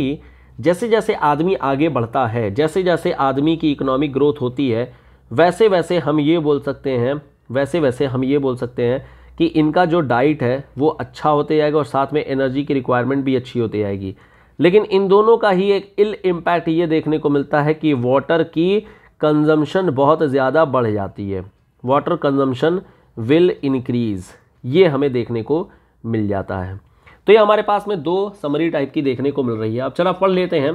जैसे जैसे आदमी आगे बढ़ता है जैसे जैसे आदमी की इकोनॉमिक ग्रोथ होती है वैसे वैसे हम ये बोल सकते हैं वैसे वैसे हम ये बोल सकते हैं कि इनका जो डाइट है वो अच्छा होते जाएगा और साथ में एनर्जी की रिक्वायरमेंट भी अच्छी होती जाएगी लेकिन इन दोनों का ही एक इल इम्पैक्ट ये देखने को मिलता है कि वाटर की कंजम्पशन बहुत ज़्यादा बढ़ जाती है वाटर कंजम्पशन विल इंक्रीज़ ये हमें देखने को मिल जाता है तो ये हमारे पास में दो समरी टाइप की देखने को मिल रही है अब चलो पढ़ लेते हैं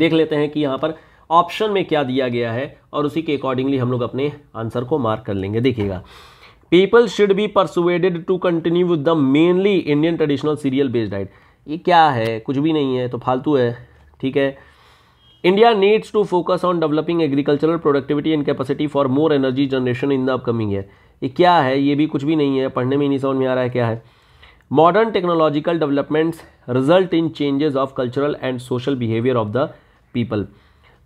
देख लेते हैं कि यहाँ पर ऑप्शन में क्या दिया गया है और उसी के अकॉर्डिंगली हम लोग अपने आंसर को मार्क कर लेंगे देखिएगा people should be persuaded to continue with the mainly Indian traditional cereal based diet ये क्या है कुछ भी नहीं है तो फालतू है ठीक है India needs to focus on developing agricultural productivity and capacity for more energy generation in the upcoming year ये क्या है ये भी कुछ भी नहीं है पढ़ने में ही नहीं समझ में आ रहा है क्या है modern technological developments result in changes of cultural and social behaviour of the people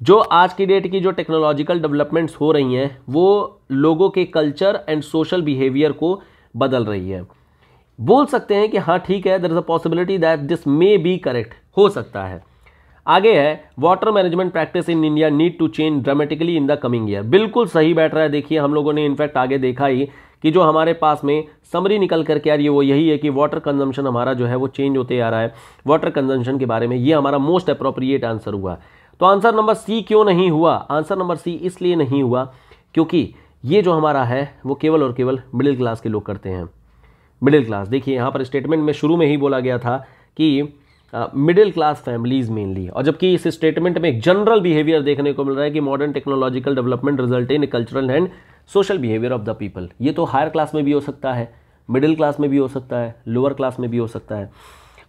जो आज की डेट की जो टेक्नोलॉजिकल डेवलपमेंट्स हो रही हैं वो लोगों के कल्चर एंड सोशल बिहेवियर को बदल रही है बोल सकते हैं कि हाँ ठीक है there is a possibility that this may be correct हो सकता है आगे है water management practice in India need to change dramatically in the coming year बिल्कुल सही बैठ रहा है देखिए हम लोगों ने इनफैक्ट आगे देखा ही कि जो हमारे पास में समरी निकल करके आ रही है वो यही है कि वाटर कंजम्पशन हमारा जो है वो चेंज होते आ रहा है वाटर कंजम्पशन के बारे में ये हमारा मोस्ट अप्रोप्रिएट आंसर हुआ तो आंसर नंबर सी क्यों नहीं हुआ आंसर नंबर सी इसलिए नहीं हुआ क्योंकि ये जो हमारा है वो केवल और केवल मिडिल क्लास के लोग करते हैं मिडिल क्लास देखिए यहाँ पर स्टेटमेंट में शुरू में ही बोला गया था कि मिडिल क्लास फैमिलीज मेनली और जबकि इस स्टेटमेंट में एक जनरल बिहेवियर देखने को मिल रहा है कि modern technological development result in cultural and social behaviour of the people ये तो हायर क्लास में भी हो सकता है मिडिल क्लास में भी हो सकता है लोअर क्लास में भी हो सकता है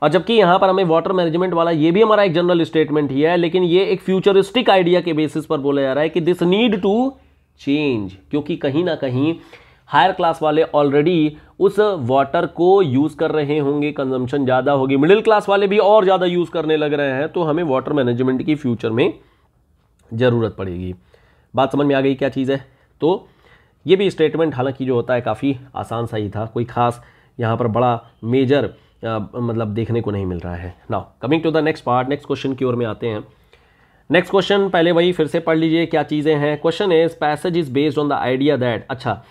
और जबकि यहाँ पर हमें वाटर मैनेजमेंट वाला ये भी हमारा एक जनरल स्टेटमेंट ही है लेकिन ये एक फ्यूचरिस्टिक आइडिया के बेसिस पर बोला जा रहा है कि दिस नीड टू चेंज क्योंकि कहीं ना कहीं हायर क्लास वाले ऑलरेडी उस वाटर को यूज़ कर रहे होंगे कंजम्पशन ज़्यादा होगी मिडिल क्लास वाले भी और ज़्यादा यूज़ करने लग रहे हैं तो हमें वाटर मैनेजमेंट की फ्यूचर में ज़रूरत पड़ेगी बात समझ में आ गई क्या चीज़ है तो ये भी स्टेटमेंट हालांकि जो होता है काफ़ी आसान सा ही था कोई खास यहाँ पर बड़ा मेजर आ, मतलब देखने को नहीं मिल रहा है now coming to the next part next question की ओर में आते हैं नेक्स्ट क्वेश्चन पहले वही फिर से पढ़ लीजिए क्या चीज़ें हैं question is passage is based on the idea that अच्छा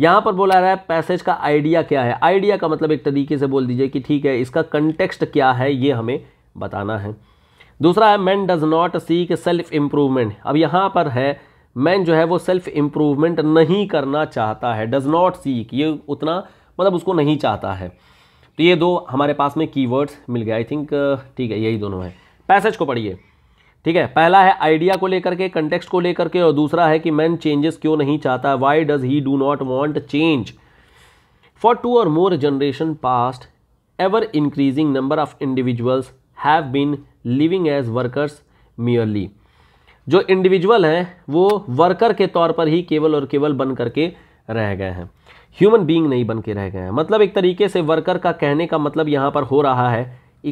यहाँ पर बोला रहा है पैसेज का आइडिया क्या है आइडिया का मतलब एक तरीके से बोल दीजिए कि ठीक है इसका कंटेक्स्ट क्या है ये हमें बताना है दूसरा है man does not seek self improvement अब यहाँ पर है मैन जो है वो सेल्फ इम्प्रूवमेंट नहीं करना चाहता है डज़ नॉट सीक ये उतना मतलब उसको नहीं चाहता है तो ये दो हमारे पास में कीवर्ड्स मिल गए आई थिंक ठीक है यही दोनों हैं पैसेज को पढ़िए ठीक है पहला है आइडिया को लेकर के कंटेक्स्ट को लेकर के और दूसरा है कि मैन चेंजेस क्यों नहीं चाहता why does he do not want change for two or more generation past ever increasing number of individuals have been living as workers merely जो इंडिविजुअल हैं वो वर्कर के तौर पर ही केवल और केवल बन करके रह गए हैं ह्यूमन बीइंग नहीं बन के रह गए हैं मतलब एक तरीके से वर्कर का कहने का मतलब यहाँ पर हो रहा है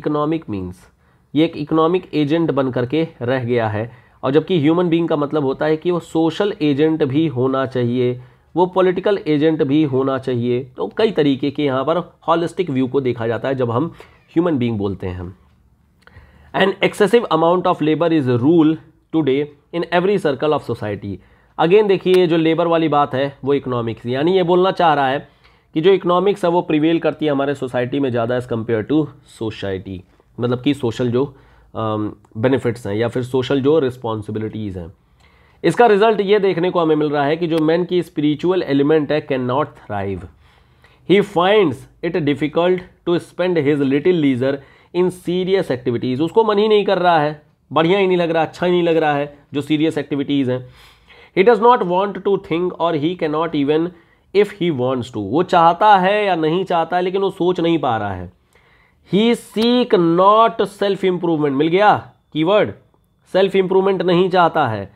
इकोनॉमिक मीन्स ये एक इकोनॉमिक एजेंट बन करके रह गया है और जबकि ह्यूमन बीइंग का मतलब होता है कि वो सोशल एजेंट भी होना चाहिए वो पॉलिटिकल एजेंट भी होना चाहिए तो कई तरीके के यहाँ पर हॉलिस्टिक व्यू को देखा जाता है जब हम ह्यूमन बीइंग बोलते हैं an excessive amount of labour is rule today in every circle of society again देखिए जो लेबर वाली बात है वो इकोनॉमिक्स यानी ये बोलना चाह रहा है कि जो इकोनॉमिक्स है वो प्रिवेल करती है हमारे सोसाइटी में ज़्यादा एज़ कम्पेयर टू सोसाइटी मतलब कि सोशल जो बेनिफिट्स um, हैं या फिर सोशल जो रिस्पॉन्सिबिलिटीज़ हैं इसका रिजल्ट ये देखने को हमें मिल रहा है कि जो मैन की स्पिरिचुअल एलिमेंट है can not thrive he finds it difficult to spend his little leisure in serious activities उसको मन ही नहीं कर रहा है बढ़िया ही नहीं लग रहा अच्छा ही नहीं लग रहा है जो सीरियस एक्टिविटीज़ हैं he does not want to think और he can not even if he wants to वो चाहता है या नहीं चाहता है लेकिन वो सोच नहीं पा रहा है he seek not self improvement मिल गया की वर्ड सेल्फ इम्प्रूवमेंट नहीं चाहता है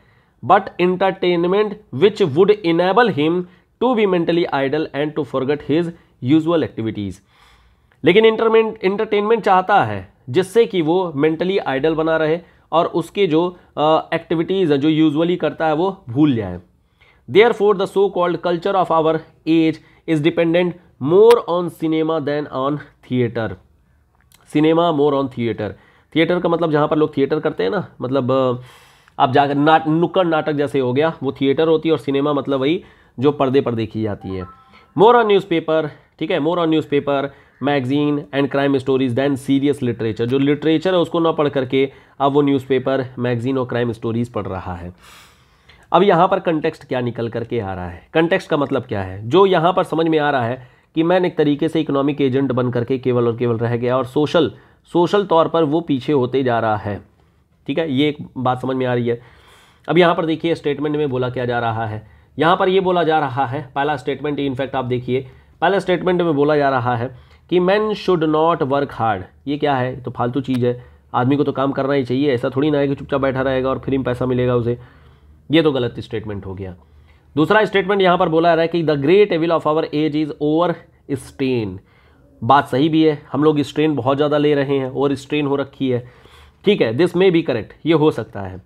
but entertainment which would enable him to be mentally idle and to forget his usual activities लेकिन इंटरमेंट इंटरटेनमेंट चाहता है जिससे कि वो मेंटली आइडल बना रहे और उसके जो एक्टिविटीज़ हैं जो यूजुअली करता है वो भूल जाए therefore the so called culture of our age is dependent more on cinema than on theatre cinema more on theatre theatre का मतलब जहाँ पर लोग थिएटर करते हैं ना मतलब आप जाकर नाट नुक्कड़ नाटक जैसे हो गया वो थिएटर होती है और सिनेमा मतलब वही जो पर्दे पर देखी जाती है मोर ऑन न्यूज़पेपर ठीक है more on newspaper magazine and crime stories than serious literature जो लिटरेचर है उसको ना पढ़ करके अब वो न्यूज़पेपर मैगजीन और क्राइम स्टोरीज पढ़ रहा है अब यहाँ पर कंटेक्स्ट क्या निकल करके आ रहा है कंटेक्स्ट का मतलब क्या है जो यहाँ पर समझ में आ रहा है कि मैं एक तरीके से इकोनॉमिक एजेंट बन करके केवल और केवल रह गया और सोशल सोशल तौर पर वो पीछे होते जा रहा है ठीक है ये एक बात समझ में आ रही है अब यहाँ पर देखिए स्टेटमेंट में बोला क्या जा रहा है यहाँ पर ये बोला जा रहा है पहला स्टेटमेंट इनफैक्ट आप देखिए पहला स्टेटमेंट में बोला जा रहा है कि man should not work hard ये क्या है तो फालतू चीज़ है आदमी को तो काम करना ही चाहिए ऐसा थोड़ी ना है कि चुपचाप बैठा रहेगा और फिर में पैसा मिलेगा उसे ये तो गलत स्टेटमेंट हो गया दूसरा स्टेटमेंट यहाँ पर बोला जा रहा है कि the great evil of our age is over strain बात सही भी है हम लोग स्ट्रेन बहुत ज़्यादा ले रहे हैं ओवर स्ट्रेन हो रखी है ठीक है दिस मे बी करेक्ट ये हो सकता है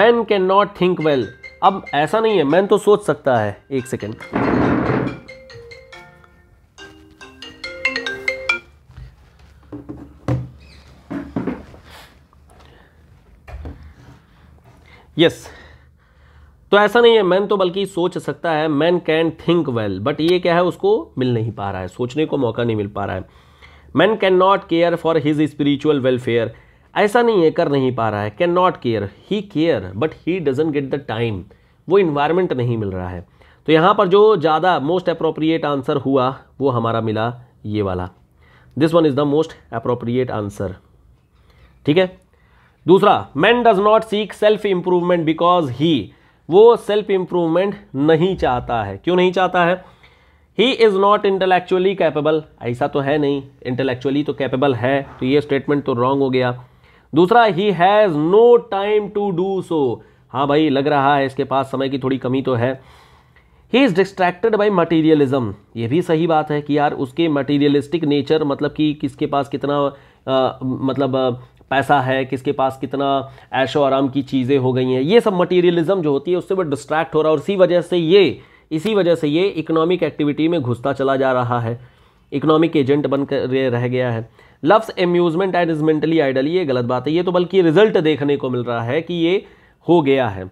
man can not think well अब ऐसा नहीं है मैन तो सोच सकता है एक सेकेंड यस yes. तो ऐसा नहीं है मैन तो बल्कि सोच सकता है man can think well but ये क्या है उसको मिल नहीं पा रहा है सोचने को मौका नहीं मिल पा रहा है man can not care for his spiritual welfare ऐसा नहीं है कर नहीं पा रहा है can not care he care but he doesn't get the time वो इन्वायरमेंट नहीं मिल रहा है तो यहाँ पर जो ज़्यादा मोस्ट अप्रोप्रिएट आंसर हुआ वो हमारा मिला ये वाला this one is the most appropriate answer ठीक है दूसरा man does not seek self improvement because he वो सेल्फ इंप्रूवमेंट नहीं चाहता है क्यों नहीं चाहता है he is not intellectually capable ऐसा तो है नहीं इंटेलेक्चुअली तो कैपेबल है तो ये स्टेटमेंट तो रॉन्ग हो गया दूसरा he has no time to do so हाँ भाई लग रहा है इसके पास समय की थोड़ी कमी तो है he is distracted by materialism ये भी सही बात है कि यार उसके मटीरियलिस्टिक नेचर मतलब कि किसके पास कितना आ, मतलब पैसा है किसके पास कितना ऐशो आराम की चीज़ें हो गई हैं ये सब मटेरियलिज्म जो होती है उससे वो डिस्ट्रैक्ट हो रहा है और इसी वजह से ये इसी वजह से ये इकोनॉमिक एक्टिविटी में घुसता चला जा रहा है इकोनॉमिक एजेंट बन कर रह गया है loves amusement and is mentally idle ये गलत बात है ये तो बल्कि रिजल्ट देखने को मिल रहा है कि ये हो गया है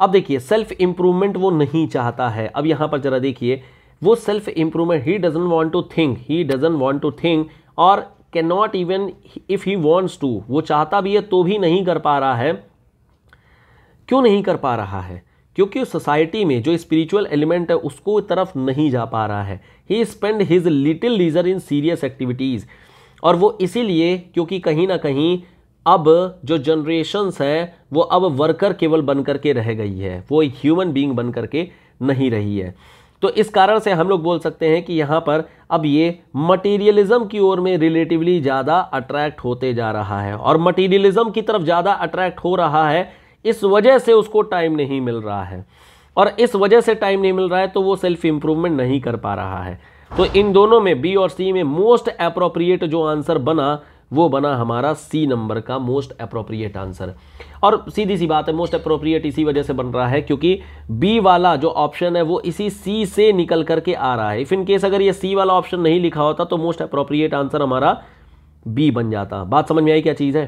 अब देखिए सेल्फ इम्प्रूवमेंट वो नहीं चाहता है अब यहाँ पर जरा देखिए वो self improvement he doesn't want to think he doesn't want to think और can not even if he wants to वो चाहता भी है तो भी नहीं कर पा रहा है क्यों नहीं कर पा रहा है क्योंकि सोसाइटी में जो स्पिरिचुअल एलिमेंट है उसको तरफ नहीं जा पा रहा है he spend his little leisure in serious activities और वो इसीलिए क्योंकि कहीं ना कहीं अब जो जनरेशन्स है वो अब वर्कर केवल बन करके रह गई है वो ह्यूमन बीइंग बन करके नहीं रही है तो इस कारण से हम लोग बोल सकते हैं कि यहाँ पर अब ये मटेरियलिज्म की ओर में रिलेटिवली ज़्यादा अट्रैक्ट होते जा रहा है और मटेरियलिज्म की तरफ ज़्यादा अट्रैक्ट हो रहा है इस वजह से उसको टाइम नहीं मिल रहा है और इस वजह से टाइम नहीं मिल रहा है तो वो सेल्फ इम्प्रूवमेंट नहीं कर पा रहा है तो इन दोनों में बी और सी में मोस्ट अप्रोप्रिएट जो आंसर बना वो बना हमारा सी नंबर का मोस्ट अप्रोप्रिएट आंसर और सीधी सी बात है मोस्ट अप्रोप्रिएट इसी वजह से बन रहा है क्योंकि बी वाला जो ऑप्शन है वो इसी सी से निकल करके आ रहा है इफ़ इन केस अगर ये सी वाला ऑप्शन नहीं लिखा होता तो मोस्ट अप्रोप्रिएट आंसर हमारा बी बन जाता बात समझ में आई क्या चीज़ है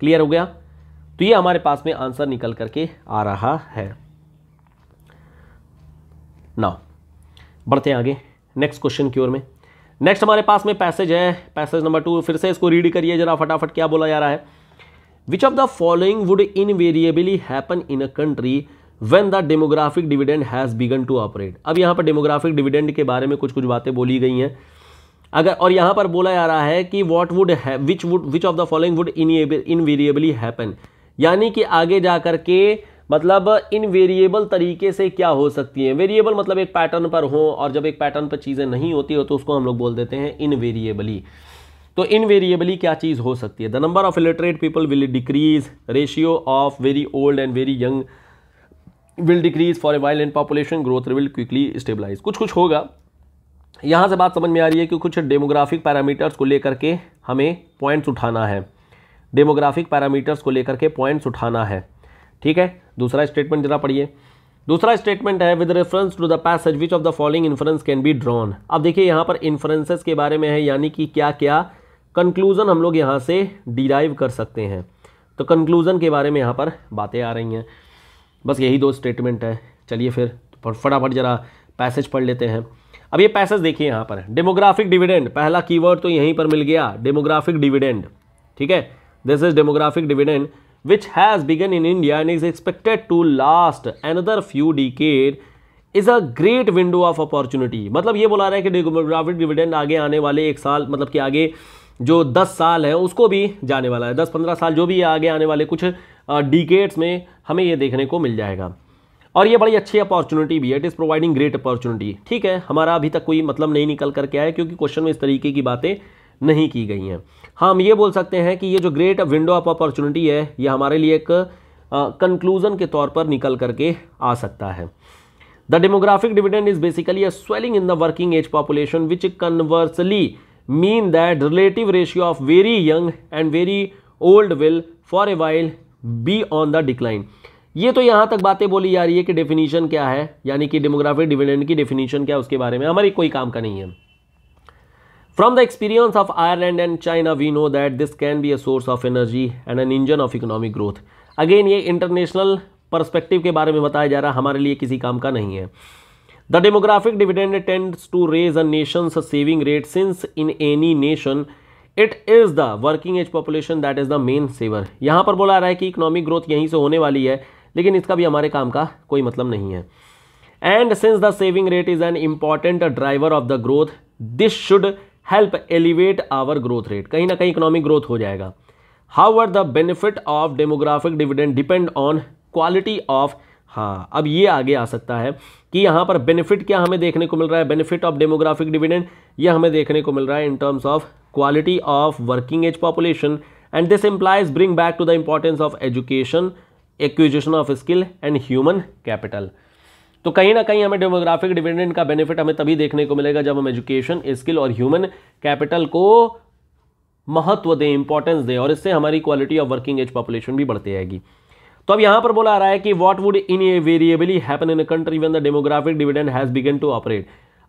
क्लियर हो गया तो ये हमारे पास में आंसर निकल करके आ रहा है ना बढ़ते हैं आगे नेक्स्ट क्वेश्चन की ओर में नेक्स्ट हमारे पास में पैसेज है पैसेज नंबर टू फिर से इसको रीड करिए जरा फटाफट क्या बोला जा रहा है which of the following would invariably happen in a country when the demographic dividend has begun to operate अब यहाँ पर डेमोग्राफिक डिविडेंड के बारे में कुछ कुछ बातें बोली गई हैं अगर और यहाँ पर बोला जा रहा है कि what would which would which of the following would invariably happen यानी कि आगे जा के मतलब इन वेरिएबल तरीके से क्या हो सकती हैं वेरिएबल मतलब एक पैटर्न पर हो और जब एक पैटर्न पर चीज़ें नहीं होती हो तो उसको हम लोग बोल देते हैं इन वेरिएबली तो इन वेरिएबली क्या चीज़ हो सकती है the number of illiterate people will decrease ratio of very old and very young will decrease for a while and population growth will quickly stabilize कुछ कुछ होगा यहाँ से बात समझ में आ रही है कि कुछ डेमोग्राफिक पैरामीटर्स को लेकर के हमें पॉइंट्स उठाना है डेमोग्राफिक पैरामीटर्स को लेकर के पॉइंट्स उठाना है ठीक है दूसरा स्टेटमेंट जरा पढ़िए दूसरा स्टेटमेंट है with reference to the passage which of the following inference can be drawn अब देखिए यहाँ पर इन्फ्रेंसेस के बारे में है यानी कि क्या क्या कंक्लूजन हम लोग यहाँ से डिराइव कर सकते हैं तो कंक्लूजन के बारे में यहाँ पर बातें आ रही हैं बस यही दो स्टेटमेंट है चलिए फिर फटाफट जरा पैसेज पढ़ लेते हैं अब ये पैसेज देखिए यहाँ पर डेमोग्राफिक डिविडेंड पहला कीवर्ड तो यहीं पर मिल गया डेमोग्राफिक डिविडेंड ठीक है this is demographic dividend which has begun in India and is expected to last another few decade is a great window of opportunity मतलब ये बोला रहा है कि डेमोग्राफिक डिविडेंड आगे आने वाले एक साल मतलब कि आगे जो 10 साल है उसको भी जाने वाला है 10-15 साल जो भी आगे आने वाले कुछ डिकेट्स में हमें ये देखने को मिल जाएगा और ये बड़ी अच्छी अपॉर्चुनिटी भी है it is providing great opportunity ठीक है हमारा अभी तक कोई मतलब नहीं निकल करके आया क्योंकि क्वेश्चन में इस तरीके की बातें नहीं की गई हैं हाँ हम ये बोल सकते हैं कि ये जो ग्रेट विंडो ऑफ अपॉर्चुनिटी है ये हमारे लिए एक कंक्लूजन के तौर पर निकल करके आ सकता है the demographic dividend is basically a swelling in the working age population which conversely mean that relative ratio of very young and very old will for a while be on the decline ये तो यहाँ तक बातें बोली जा रही है कि डेफिनेशन क्या है यानी कि डेमोग्राफिक डिविडेंड की डेफिनेशन क्या है उसके बारे में हमारी कोई काम का नहीं है From the experience of Ireland and China, we know that this can be a source of energy and an engine of economic growth. again ये international perspective के बारे में बताया जा रहा हमारे लिए किसी काम का नहीं है the demographic dividend tends to raise a nation's saving rate since in any nation it is the working age population that is the main saver यहाँ पर बोला रहा है कि इकोनॉमिक ग्रोथ यहीं से होने वाली है लेकिन इसका भी हमारे काम का कोई मतलब नहीं है and since the saving rate is an important driver of the growth this should help elevate our growth rate कहीं ना कहीं इकोनॉमिक ग्रोथ हो जाएगा how are the benefit of demographic dividend depend on quality of हाँ अब ये आगे आ सकता है कि यहाँ पर बेनिफिट क्या हमें देखने को मिल रहा है बेनिफिट ऑफ डेमोग्राफिक डिविडेंड ये हमें देखने को मिल रहा है in terms of quality of working age population and this implies bring back to the importance of education acquisition of skill and human capital तो कहीं ना कहीं हमें डेमोग्राफिक डिविडेंड का बेनिफिट हमें तभी देखने को मिलेगा जब हम एजुकेशन स्किल और ह्यूमन कैपिटल को महत्व दें इंपॉर्टेंस दें और इससे हमारी quality of working age population भी बढ़ती आएगी तो अब यहां पर बोला आ रहा है कि what would invariably happen in a country when the demographic dividend has begun to operate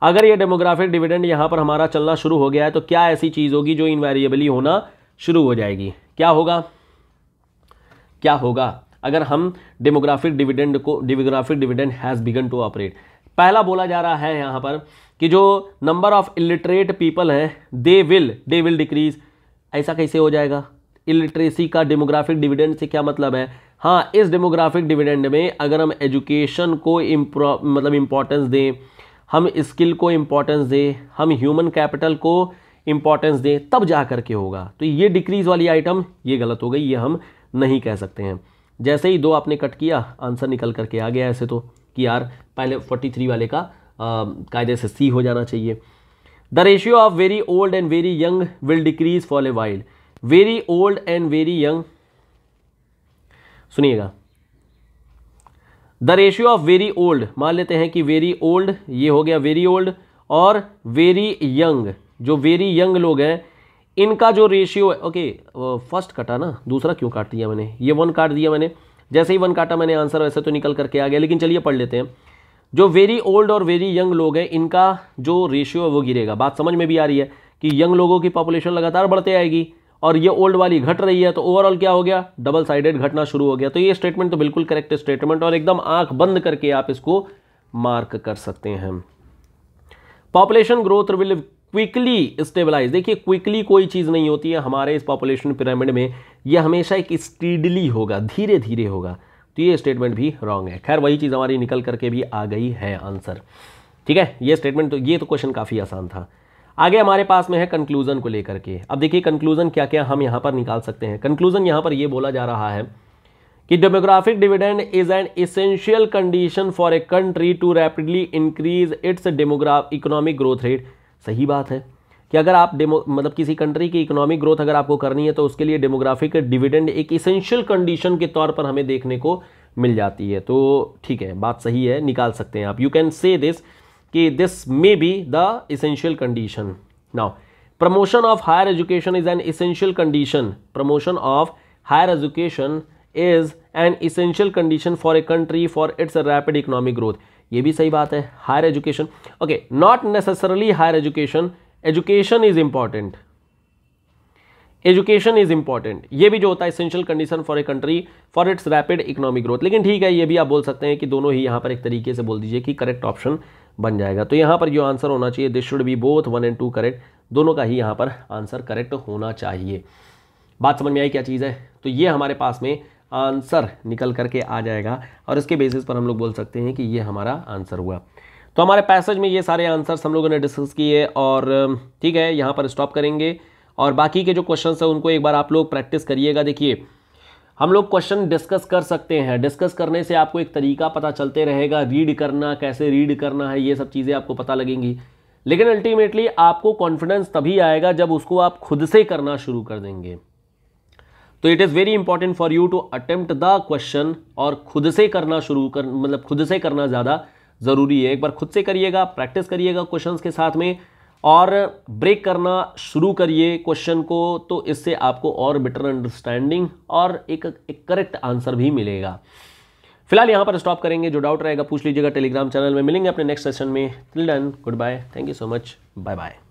अगर ये डेमोग्राफिक डिविडेंड यहां पर हमारा चलना शुरू हो गया है तो क्या ऐसी चीज़ होगी जो इनवेरिएबली होना शुरू हो जाएगी क्या होगा क्या होगा अगर हम डेमोग्राफिक डिविडेंड को demographic dividend has begun to operate पहला बोला जा रहा है यहाँ पर कि जो नंबर ऑफ इलिटरेट पीपल हैं they will they will decrease ऐसा कैसे हो जाएगा इलिटरेसी का डेमोग्राफिक डिविडेंड से क्या मतलब है हाँ इस डेमोग्राफिक डिविडेंड में अगर हम एजुकेशन को मतलब इम्पोर्टेंस दें हम स्किल को इम्पोर्टेंस दें हम ह्यूमन कैपिटल को इम्पोर्टेंस दें तब जा करके होगा तो ये डिक्रीज़ वाली आइटम ये गलत हो गई ये हम नहीं कह सकते हैं जैसे ही दो आपने कट किया आंसर निकल करके आ गया ऐसे तो कि यार पहले फोर्टी थ्री वाले का कायदे से सी हो जाना चाहिए the ratio of very old and very young will decrease for a while very old and very young सुनिएगा the ratio of very old मान लेते हैं कि वेरी ओल्ड ये हो गया वेरी ओल्ड और वेरी यंग जो वेरी यंग लोग हैं इनका जो रेशियो है ओके फर्स्ट काटा ना दूसरा क्यों काट दिया मैंने ये वन काट दिया मैंने जैसे ही वन काटा मैंने आंसर वैसे तो निकल करके आ गया लेकिन चलिए पढ़ लेते हैं जो वेरी ओल्ड और वेरी यंग लोग हैं इनका जो रेशियो है वो गिरेगा बात समझ में भी आ रही है कि यंग लोगों की पॉपुलेशन लगातार बढ़ते आएगी और ये ओल्ड वाली घट रही है तो ओवरऑल क्या हो गया डबल साइडेड घटना शुरू हो गया तो ये स्टेटमेंट तो बिल्कुल करेक्ट स्टेटमेंट और एकदम आंख बंद करके आप इसको मार्क कर सकते हैं population growth will quickly stabilize देखिए क्विकली कोई चीज़ नहीं होती है हमारे इस पॉपुलेशन पिरामिड में यह हमेशा एक स्टीडली होगा धीरे धीरे होगा तो ये स्टेटमेंट भी रॉन्ग है खैर वही चीज़ हमारी निकल करके भी आ गई है आंसर ठीक है ये स्टेटमेंट तो ये तो क्वेश्चन काफ़ी आसान था आगे हमारे पास में है कंक्लूजन को लेकर के अब देखिए कंक्लूजन क्या क्या हम यहाँ पर निकाल सकते हैं कंक्लूजन यहाँ पर यह बोला जा रहा है कि demographic dividend is an essential condition for a country to rapidly increase its demograph economic growth rate सही बात है कि अगर आप डेमो मतलब किसी कंट्री की इकोनॉमिक ग्रोथ अगर आपको करनी है तो उसके लिए डेमोग्राफिक डिविडेंड एक इसेंशियल कंडीशन के तौर पर हमें देखने को मिल जाती है तो ठीक है बात सही है निकाल सकते हैं आप यू कैन से दिस कि this may be the essential condition now promotion of higher education is an essential condition promotion of higher education is an essential condition for a country for its rapid economic growth ये भी सही बात है higher education okay not necessarily higher education education is important education is important ये भी जो होता है essential condition for a country for its rapid economic growth लेकिन ठीक है ये भी आप बोल सकते हैं कि दोनों ही यहां पर एक तरीके से बोल दीजिए कि करेक्ट ऑप्शन बन जाएगा तो यहां पर जो आंसर होना चाहिए this should be both one and two correct दोनों का ही यहां पर आंसर करेक्ट होना चाहिए बात समझ में आई क्या चीज़ है तो ये हमारे पास में आंसर निकल करके आ जाएगा और इसके बेसिस पर हम लोग बोल सकते हैं कि ये हमारा आंसर हुआ तो हमारे पैसेज में ये सारे आंसर्स हम लोगों ने डिस्कस किए और ठीक है यहाँ पर स्टॉप करेंगे और बाकी के जो क्वेश्चन हैं उनको एक बार आप लोग प्रैक्टिस करिएगा देखिए हम लोग क्वेश्चन डिस्कस कर सकते हैं डिस्कस करने से आपको एक तरीका पता चलते रहेगा रीड करना कैसे रीड करना है ये सब चीज़ें आपको पता लगेंगी लेकिन अल्टीमेटली आपको कॉन्फिडेंस तभी आएगा जब उसको आप खुद से करना शुरू कर देंगे तो it is very important for you to attempt the question और खुद से करना शुरू कर मतलब खुद से करना ज़्यादा ज़रूरी है एक बार खुद से करिएगा प्रैक्टिस करिएगा क्वेश्चंस के साथ में और ब्रेक करना शुरू करिए क्वेश्चन को तो इससे आपको और बेटर अंडरस्टैंडिंग और एक एक करेक्ट आंसर भी मिलेगा फिलहाल यहाँ पर स्टॉप करेंगे जो डाउट रहेगा पूछ लीजिएगा टेलीग्राम चैनल में मिलेंगे अपने नेक्स्ट सेशन में till then good bye thank you so much bye bye